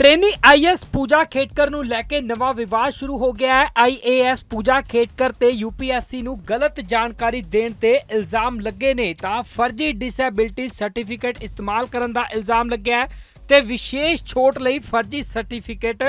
trainee is ਪੂਜਾ ਖੇਟਕਰ ਨੂੰ ਲੈ ਕੇ ਨਵਾਂ ਵਿਵਾਦ ਸ਼ੁਰੂ ਹੋ ਗਿਆ ਹੈ ਆਈਏਐਸ ਪੂਜਾ ਖੇਟਕਰ ਤੇ ਯੂਪੀਐਸਸੀ ਨੂੰ ਗਲਤ ਜਾਣਕਾਰੀ ਦੇਣ ਤੇ ਇਲਜ਼ਾਮ ਲੱਗੇ ਨੇ ਤਾਂ ਫਰਜ਼ੀ ਡਿਸੇਬਿਲਟੀ ਸਰਟੀਫਿਕੇਟ ਇਸਤੇਮਾਲ ਕਰਨ ਦਾ ਇਲਜ਼ਾਮ ਲੱਗਿਆ ਤੇ ਵਿਸ਼ੇਸ਼ ਛੋਟ ਲਈ ਫਰਜ਼ੀ ਸਰਟੀਫਿਕੇਟ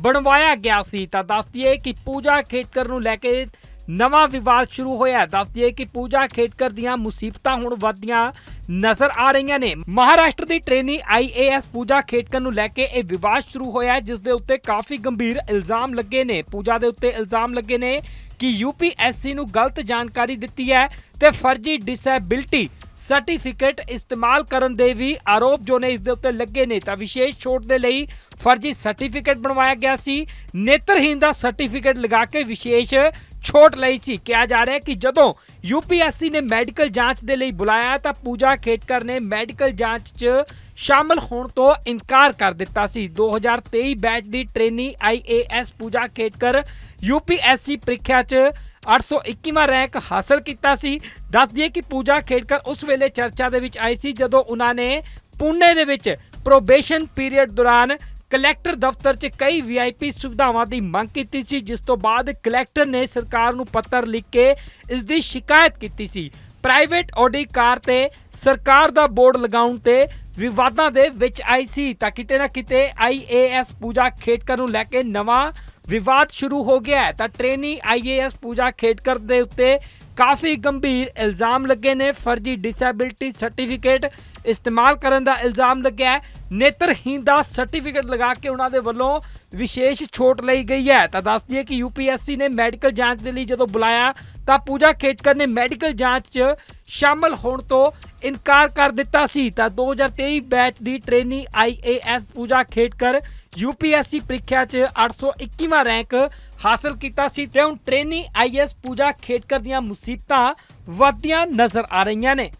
ਬਣਵਾਇਆ ਗਿਆ ਸੀ ਤਾਂ ਦੱਸਦੀ ਹੈ ਕਿ ਪੂਜਾ ਖੇਟਕਰ ਨੂੰ ਲੈ ਕੇ ਨਵਾਂ ਵਿਵਾਦ ਸ਼ੁਰੂ ਹੋਇਆ ਹੈ ਕਿ ਪੂਜਾ ਖੇਡਕਰ ਦੀਆਂ ਮੁਸੀਬਤਾਂ ਹੁਣ ਵੱਧਦੀਆਂ ਨਜ਼ਰ ਆ ਰਹੀਆਂ ਨੇ ਮਹਾਰਾਸ਼ਟਰ ਦੀ ਟ੍ਰੇਨੀ ਆਈਏਐਸ ਪੂਜਾ ਖੇਡਕਰ ਨੂੰ ਲੈ ਕੇ ਇਹ ਵਿਵਾਦ ਸ਼ੁਰੂ ਹੋਇਆ ਜਿਸ ਦੇ ਉੱਤੇ ਕਾਫੀ ਗੰਭੀਰ ਇਲਜ਼ਾਮ ਲੱਗੇ ਨੇ ਪੂਜਾ ਦੇ ਉੱਤੇ ਇਲਜ਼ਾਮ ਲੱਗੇ ਨੇ ਕਿ ਯੂਪੀਐਸਸੀ ਨੂੰ ਗਲਤ ਜਾਣਕਾਰੀ ਦਿੱਤੀ ਹੈ ਤੇ ਫਰਜ਼ੀ ਡਿਸੇਬਿਲਟੀ ਸਰਟੀਫਿਕੇਟ ਇਸਤੇਮਾਲ ਕਰਨ ਦੇ ਵੀ ਆਰੋਪ ਜੋ ਨੇ ਇਸ ਦੇ ਉੱਤੇ ਲੱਗੇ ਨੇ ਤਾਂ ਵਿਸ਼ੇਸ਼ ਛੋਟ ਦੇ ਲਈ ਫਰਜ਼ੀ ਸਰਟੀਫਿਕੇਟ ਬਣਵਾਇਆ ਗਿਆ ਸੀ ਨੇਤਰਹੀਨ ਦਾ ਸਰਟੀਫਿਕੇਟ ਲਗਾ ਕੇ ਵਿਸ਼ੇਸ਼ ਛੋਟ ਲਈ ਸੀ ਕਿਹਾ ਜਾ ਰਿਹਾ ਹੈ ਕਿ ਜਦੋਂ ਯੂਪੀਐਸਸੀ ਨੇ ਮੈਡੀਕਲ ਜਾਂਚ ਦੇ ਲਈ ਬੁਲਾਇਆ ਤਾਂ ਪੂਜਾ ਖੇਟਕਰ ਨੇ ਮੈਡੀਕਲ ਜਾਂਚ 'ਚ ਸ਼ਾਮਲ ਹੋਣ ਤੋਂ ਇਨਕਾਰ ਕਰ ਦਿੱਤਾ ਸੀ 2023 ਬੈਚ ਦੀ trainee IAS Pooja Khedkar UPSC ਪ੍ਰੀਖਿਆ 'ਚ 821ਵਾਂ ਰੈਂਕ ਹਾਸਲ ਕੀਤਾ ਸੀ ਦੱਸ ਦਈਏ ਕਿ ਪੂਜਾ ਖੇੜਕਰ ਉਸ ਵੇਲੇ ਚਰਚਾ ਦੇ ਵਿੱਚ ਆਈ ਸੀ ਜਦੋਂ ਉਹਨਾਂ ਨੇ ਪੁਣੇ ਦੇ ਵਿੱਚ ਪ੍ਰੋਬੇਸ਼ਨ ਪੀਰੀਅਡ ਦੌਰਾਨ ਕਲੈਕਟਰ ਦਫ਼ਤਰ 'ਚ ਕਈ ਵੀਆਈਪੀ ਸੁਵਿਧਾਵਾਂ ਦੀ ਮੰਗ ਕੀਤੀ ਸੀ ਜਿਸ ਤੋਂ ਬਾਅਦ ਕਲੈਕਟਰ ਨੇ ਸਰਕਾਰ ਨੂੰ ਪੱਤਰ ਲਿਖ ਕੇ ਇਸ ਦੀ ਸ਼ਿਕਾਇਤ ਕੀਤੀ ਸੀ ਪ੍ਰਾਈਵੇਟ ਆਡੀ ਕਾਰ ਤੇ ਸਰਕਾਰ ਦਾ ਬੋਰਡ ਲਗਾਉਣ ਤੇ ਵਿਵਾਦਾਂ ਦੇ ਵਿੱਚ ਆਈ ਸੀ ਤਾਂ ਕਿਤੇ ਨਾ ਕਿਤੇ ਆਈਏਐਸ ਪੂਜਾ ਖੇਡਕਰ ਨੂੰ ਲੈ ਕੇ ਨਵਾਂ ਵਿਵਾਦ ਸ਼ੁਰੂ ਹੋ ਗਿਆ ਤਾਂ ਟ੍ਰੇਨੀ ਆਈਏਐਸ ਪੂਜਾ ਖੇਡਕਰ ਦੇ ਉੱਤੇ ਕਾਫੀ ਗੰਭੀਰ ਇਲਜ਼ਾਮ ਲੱਗੇ ਨੇ ਫਰਜ਼ੀ ਡਿਸੇਬਿਲਟੀ ਸਰਟੀਫਿਕੇਟ ਇਸਤੇਮਾਲ ਕਰਨ ਦਾ ਇਲਜ਼ਾਮ ਲੱਗਿਆ ਨੇਤਰਹੀਨ ਦਾ ਸਰਟੀਫਿਕੇਟ ਲਗਾ ਕੇ ਉਹਨਾਂ ਦੇ ਵੱਲੋਂ ਵਿਸ਼ੇਸ਼ ਛੋਟ ਲਈ ਗਈ ਹੈ ਤਾਂ ਦੱਸ ਦਈਏ ਕਿ ਯੂਪੀਐਸਸੀ ਨੇ ਮੈਡੀਕਲ ਜਾਂਚ ਦੇ ਲਈ ਜਦੋਂ ਬੁਲਾਇਆ ਤਾਂ ਪੂਜਾ ਖੇਟਕਰ ਨੇ ਮੈਡੀਕਲ ਜਾਂਚ 'ਚ ਸ਼ਾਮਲ ਹੋਣ ਤੋਂ ਇਨਕਾਰ ਕਰ ਦਿੱਤਾ ਸੀ ਤਾਂ 2023 ਬੈਚ ਦੀ trainee IAS Pooja Khedkar UPSC ਪ੍ਰੀਖਿਆ 'ਚ 821ਵਾਂ ਰੈਂਕ ਹਾਸਲ ਕੀਤਾ ਸੀ ਤੇ ਹੁਣ ਟ੍ਰੇਨੀ ਆਈਏਐਸ ਪੂਜਾ ਖੇਟਕਰ ਦੀਆਂ ਮੁਸੀਬਤਾਂ ਵਧਦੀਆਂ ਨਜ਼ਰ ਆ ਰਹੀਆਂ ਨੇ